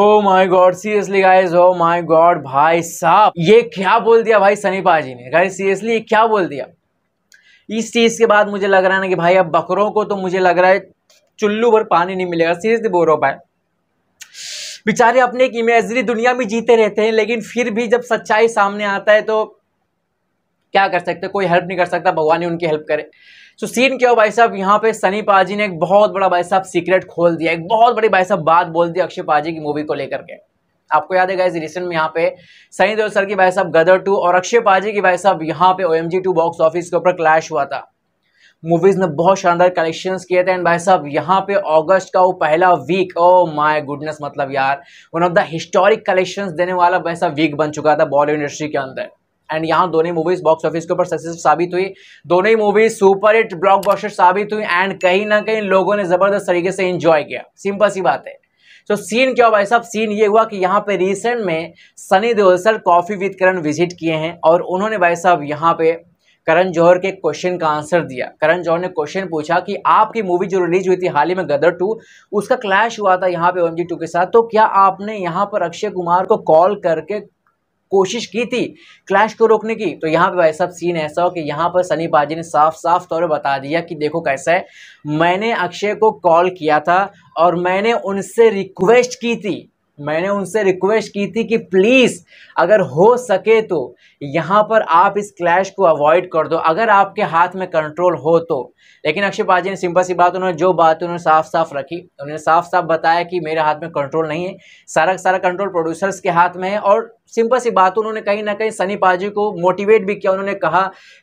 O my god seriously guys oh my god भाई साहब ये क्या बोल दिया भाई सनी पाजी ने गाइस सीरियसली ये क्या बोल दिया इस चीज़ के बाद मुझे लग रहा है ना कि भाई अब बकरों को तो मुझे लग रहा है चुल्लू भर पानी नहीं मिलेगा सीरियसली बोल रहा हूँ भाई बेचारे अपने एक इमेजरी दुनिया में जीते रहते हैं लेकिन फिर भी जब सच्चाई सामने आता है तो क्या कर सकते कोई हेल्प नहीं कर सकता भगवान ही उनकी हेल्प करे तो सीन क्या हो भाई साहब यहाँ पे सनी पाजी ने एक बहुत बड़ा भाई साहब सीक्रेट खोल दिया एक बहुत बड़ी भाई साहब बात बोल दी अक्षय पाजी की मूवी को लेकर के आपको याद है इस रिसेंट में यहाँ पे सनी देओल सर की भाई साहब गदर टू और अक्षय पाजी की भाई साहब यहाँ पे O M G two box office के ऊपर क्लैश हुआ था मूवीज़ ने बहुत शानदार कलेक्शन किए थे एंड भाई साहब यहाँ पे अगस्त का वो पहला वीक ओ माय गुडनेस मतलब यार one of the historic collections देने वाला भाई साहब वीक बन चुका था बॉलीवुड इंडस्ट्री के अंदर एंड यहाँ दोनों मूवीज बॉक्स ऑफिस के ऊपर सक्सेसफुल साबित हुई दोनों ही मूवीज सुपर हिट ब्लॉकबस्टर साबित हुई एंड कहीं ना कहीं लोगों ने जबरदस्त तरीके से इंजॉय किया सिंपल सी बात है तो सीन क्या भाई साहब सीन ये हुआ कि यहाँ पे रिसेंट में Sunny Deol sir coffee with Karan visit किए हैं और उन्होंने भाई साहब यहाँ पे करण जौहर के क्वेश्चन का आंसर दिया करण जौहर ने क्वेश्चन पूछा कि आपकी मूवी जो रिलीज हुई थी हाल ही में गदर टू उसका क्लैश हुआ था यहाँ पे ओ टू के साथ तो क्या आपने यहाँ पर अक्षय कुमार को कॉल करके कोशिश की थी क्लैश को रोकने की तो यहाँ पे भाई साहब सीन ऐसा हो कि यहाँ पर सनी पाजी ने साफ साफ तौर पर बता दिया कि देखो कैसा है मैंने अक्षय को कॉल किया था और मैंने उनसे रिक्वेस्ट की थी मैंने उनसे रिक्वेस्ट की थी कि प्लीज़ अगर हो सके तो यहाँ पर आप इस क्लैश को अवॉइड कर दो अगर आपके हाथ में कंट्रोल हो तो लेकिन अक्षय पाजी ने सिंपल सी बात उन्होंने जो बात उन्होंने साफ साफ रखी उन्होंने साफ साफ बताया कि मेरे हाथ में कंट्रोल नहीं है सारा सारा कंट्रोल प्रोड्यूसर्स के हाथ में है और सिंपल सी बात उन्होंने कहीं ना कहीं सनी पाजी को मोटिवेट भी किया उन्होंने कहा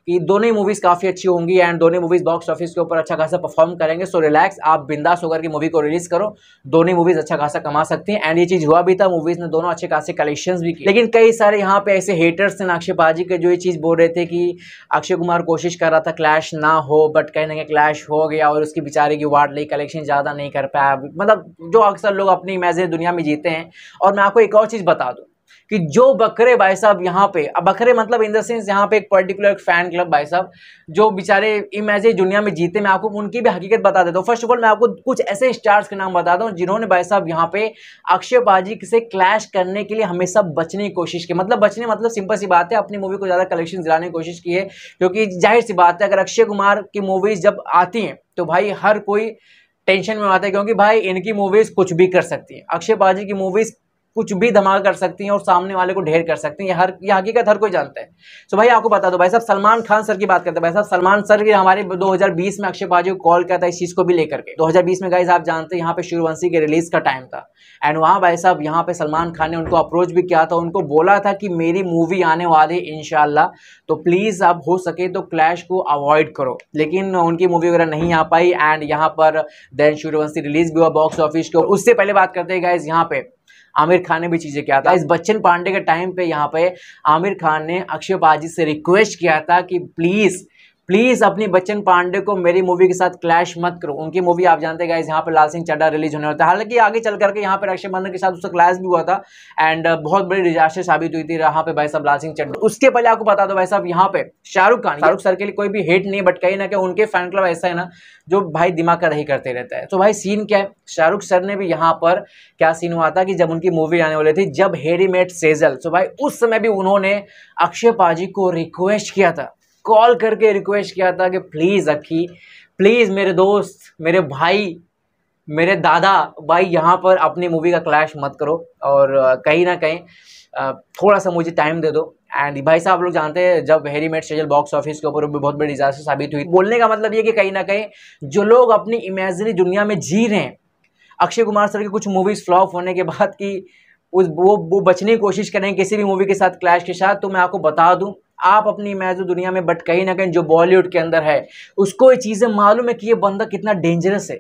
कि दोनों ही मूवीज़ काफ़ी अच्छी होंगी एंड दोनों मूवीज़ बॉक्स ऑफिस के ऊपर अच्छा खासा परफॉर्म करेंगे सो रिलैक्स आप बिंदास होकर की मूवी को रिलीज़ करो दोनों ही मूवीज़ अच्छा खासा कमा सकती हैं एंड ये चीज़ हुआ भी था मूवीज़ ने दोनों अच्छे खासे कलेक्शन भी किए लेकिन कई सारे यहाँ पे ऐसे हेटर्स थे अक्षय पाजी के जो ये चीज़ बोल रहे थे कि अक्षय कुमार कोशिश कर रहा था क्लैश ना हो बट कहीं ना कहीं क्लैश हो गया और उसकी बेचारे की वार्ड ली कलेक्शन ज़्यादा नहीं कर पाया मतलब जो अक्सर लोग अपनी इमेजिन दुनिया में जीते हैं और मैं आपको एक और चीज़ बता दूँ कि जो बकरे भाई साहब यहाँ पे अब बकरे मतलब इन द सेंस यहाँ पे एक पर्टिकुलर फैन क्लब भाई साहब जो बेचारे इमेज दुनिया में जीते मैं आपको उनकी भी हकीकत बता देता हूँ फर्स्ट ऑफ ऑल मैं आपको कुछ ऐसे स्टार्स के नाम बताता हूँ जिन्होंने भाई साहब यहाँ पे अक्षय बाजी से क्लैश करने के लिए हमेशा बचने की कोशिश की मतलब बचने मतलब सिंपल सी बात है अपनी मूवी को ज़्यादा कलेक्शन दिलाने की कोशिश की है क्योंकि जाहिर सी बात है अगर अक्षय कुमार की मूवीज़ जब आती हैं तो भाई हर कोई टेंशन में आता है क्योंकि भाई इनकी मूवीज़ कुछ भी कर सकती हैं अक्षय बाजी की मूवीज़ कुछ भी धमाल कर सकती हैं और सामने वाले को ढेर कर सकती हैं हर ये हकीकत हर कोई जानता है सो भाई आपको बता दो भाई साहब सलमान खान सर की बात करते हैं भाई साहब सलमान सर भी हमारे 2020 में अक्षय पाजी को कॉल किया था इस चीज़ को भी लेकर के 2020 में गाइज आप जानते हैं यहाँ पे शिवंशी के रिलीज का टाइम था एंड वहाँ भाई साहब यहाँ पे सलमान खान ने उनको अप्रोच भी किया था उनको बोला था कि मेरी मूवी आने वाली है तो प्लीज़ आप हो सके तो क्लैश को अवॉइड करो लेकिन उनकी मूवी वगैरह नहीं आ पाई एंड यहाँ पर देन सूर्यवंशी रिलीज भी हुआ बॉक्स ऑफिस को उससे पहले बात करते हैं गाइज यहाँ पे आमिर खान ने भी चीज़ें किया था इस बच्चन पांडे के टाइम पे यहाँ पे आमिर खान ने अक्षय बाजी से रिक्वेस्ट किया था कि प्लीज़ प्लीज़ अपनी बच्चन पांडे को मेरी मूवी के साथ क्लैश मत करो उनकी मूवी आप जानते हैं यहाँ पर लाल सिंह चड्डा रिलीज होने वाला था हालांकि आगे चल करके यहाँ पर अक्षय बंधन के साथ उसका क्लैश भी हुआ था एंड uh, बहुत बड़ी डिजास्टर साबित हुई थी यहाँ पे भाई साहब लाल सिंह चड्डा उसके पहले आपको बता दो भाई साहब यहाँ पे शाहरुख खान शाहरुख सर के लिए कोई भी हेट नहीं बट कहीं ना कहीं उनके फैन क्लब ऐसा है ना जो भाई दिमाग का रही करते रहता है तो भाई सीन क्या है शाहरुख सर ने भी यहाँ पर क्या सीन हुआ था कि जब उनकी मूवी आने वाली थी जब हेरी मेट सेजल सो भाई उस समय भी उन्होंने अक्षय पाजी को रिक्वेस्ट किया था कॉल करके रिक्वेस्ट किया था कि प्लीज़ अक्की प्लीज़ मेरे दोस्त मेरे भाई मेरे दादा भाई यहाँ पर अपनी मूवी का क्लैश मत करो और कहीं ना कहीं थोड़ा सा मुझे टाइम दे दो एंड भाई साहब लोग जानते हैं जब Harry met Sejal box office के ऊपर भी बहुत बड़ी इजाज़त साबित हुई बोलने का मतलब ये कि कहीं ना कहीं जो लोग अपनी इमेजनी दुनिया में जी रहे हैं अक्षय कुमार सर की कुछ मूवीज़ फ्लॉप होने के बाद की उस वो वो बचने की कोशिश करें किसी भी मूवी के साथ क्लैश के साथ तो मैं आपको बता दूं आप अपनी इमेज तो दुनिया में बट कहीं ना कहीं जो बॉलीवुड के अंदर है उसको ये चीज़ें मालूम है कि ये बंदा कितना डेंजरस है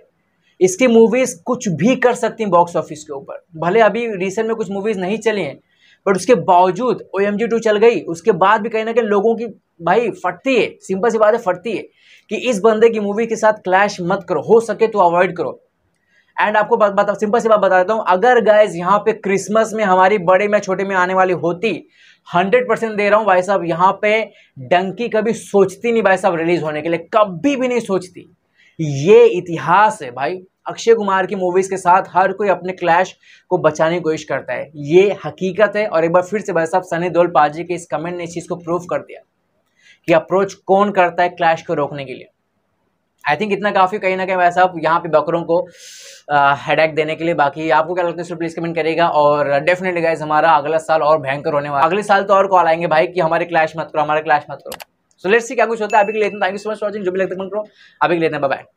इसकी मूवीज़ कुछ भी कर सकती हैं बॉक्स ऑफिस के ऊपर भले अभी रिसेंट में कुछ मूवीज़ नहीं चली हैं बट उसके बावजूद ओ एम जी टू चल गई उसके बाद भी कहीं ना कहीं लोगों की भाई फटती है सिंपल सी बात है फटती है कि इस बंदे की मूवी के साथ क्लैश मत करो हो सके तो अवॉइड करो एंड आपको बात बता सिंपल सी बात बता देता हूँ अगर गाइज यहाँ पे क्रिसमस में हमारी बड़े में छोटे में आने वाली होती हंड्रेड परसेंट दे रहा हूँ भाई साहब यहाँ पे डंकी कभी सोचती नहीं भाई साहब रिलीज होने के लिए कभी भी नहीं सोचती ये इतिहास है भाई अक्षय कुमार की मूवीज़ के साथ हर कोई अपने क्लैश को बचाने की कोशिश करता है ये हकीकत है और एक बार फिर से भाई साहब सनी दोल पाजी के इस कमेंट ने इस चीज़ को प्रूव कर दिया कि अप्रोच कौन करता है क्लैश को रोकने के लिए आई थिंक इतना काफ़ी कहीं ना कहीं वैसा आप यहाँ पे बकरों को हेडेक देने के लिए बाकी आपको क्या लगता है सिर्फ प्लीज़ कमेंट करेगा और डेफिनेटली गाइज हमारा अगला साल और भयंकर होने वाला अगले साल तो और कॉल आएंगे भाई कि हमारे क्लैश मत करो हमारे क्लैश मत करो सो लेट्स सी क्या कुछ होता है अभी के लिए thank you so much watching जो भी लगता है अभी के लिए बाय